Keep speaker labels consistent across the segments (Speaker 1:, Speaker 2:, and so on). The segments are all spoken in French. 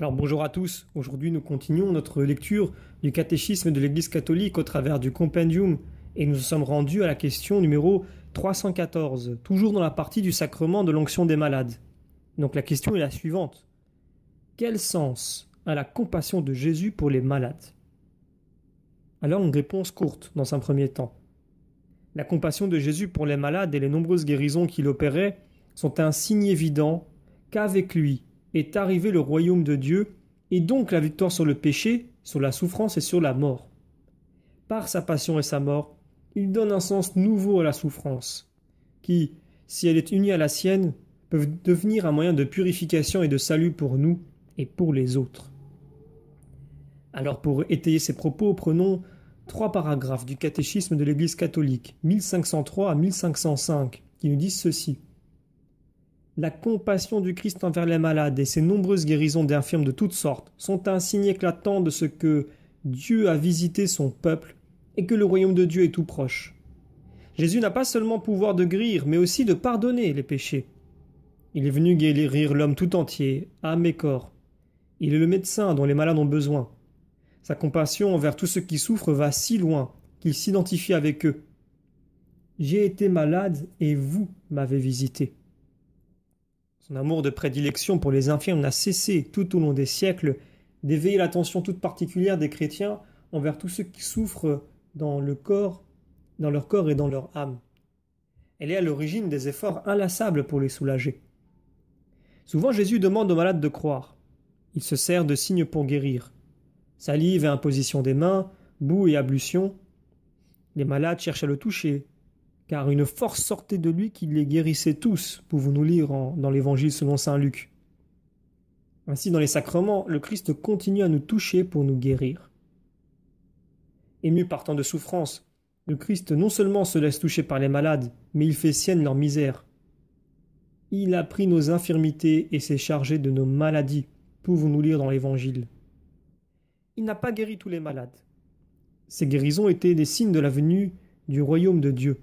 Speaker 1: Alors bonjour à tous, aujourd'hui nous continuons notre lecture du catéchisme de l'Église catholique au travers du compendium et nous sommes rendus à la question numéro 314, toujours dans la partie du sacrement de l'onction des malades. Donc la question est la suivante. Quel sens a la compassion de Jésus pour les malades Alors une réponse courte dans un premier temps. La compassion de Jésus pour les malades et les nombreuses guérisons qu'il opérait sont un signe évident qu'avec lui, est arrivé le royaume de Dieu, et donc la victoire sur le péché, sur la souffrance et sur la mort. Par sa passion et sa mort, il donne un sens nouveau à la souffrance, qui, si elle est unie à la sienne, peuvent devenir un moyen de purification et de salut pour nous et pour les autres. Alors pour étayer ces propos, prenons trois paragraphes du catéchisme de l'Église catholique, 1503 à 1505, qui nous disent ceci. La compassion du Christ envers les malades et ses nombreuses guérisons d'infirmes de toutes sortes sont un signe éclatant de ce que Dieu a visité son peuple et que le royaume de Dieu est tout proche. Jésus n'a pas seulement pouvoir de guérir, mais aussi de pardonner les péchés. Il est venu guérir l'homme tout entier, âme et corps. Il est le médecin dont les malades ont besoin. Sa compassion envers tous ceux qui souffrent va si loin qu'il s'identifie avec eux. J'ai été malade et vous m'avez visité. Son amour de prédilection pour les infirmes n'a cessé, tout au long des siècles, d'éveiller l'attention toute particulière des chrétiens envers tous ceux qui souffrent dans le corps, dans leur corps et dans leur âme. Elle est à l'origine des efforts inlassables pour les soulager. Souvent Jésus demande aux malades de croire. Il se sert de signes pour guérir. Salive et imposition des mains, boue et ablution. Les malades cherchent à le toucher, car une force sortait de lui qui les guérissait tous, pouvons-nous lire dans l'Évangile selon Saint Luc. Ainsi, dans les sacrements, le Christ continue à nous toucher pour nous guérir. Ému par tant de souffrances, le Christ non seulement se laisse toucher par les malades, mais il fait sienne leur misère. Il a pris nos infirmités et s'est chargé de nos maladies, pouvons-nous lire dans l'Évangile. Il n'a pas guéri tous les malades. Ces guérisons étaient des signes de la venue du royaume de Dieu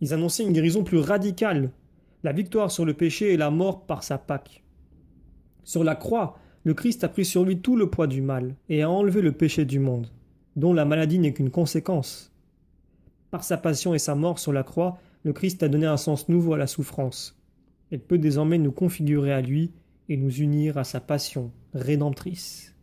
Speaker 1: ils annonçaient une guérison plus radicale, la victoire sur le péché et la mort par sa Pâque. Sur la croix, le Christ a pris sur lui tout le poids du mal et a enlevé le péché du monde, dont la maladie n'est qu'une conséquence. Par sa passion et sa mort sur la croix, le Christ a donné un sens nouveau à la souffrance. Elle peut désormais nous configurer à lui et nous unir à sa passion rédemptrice.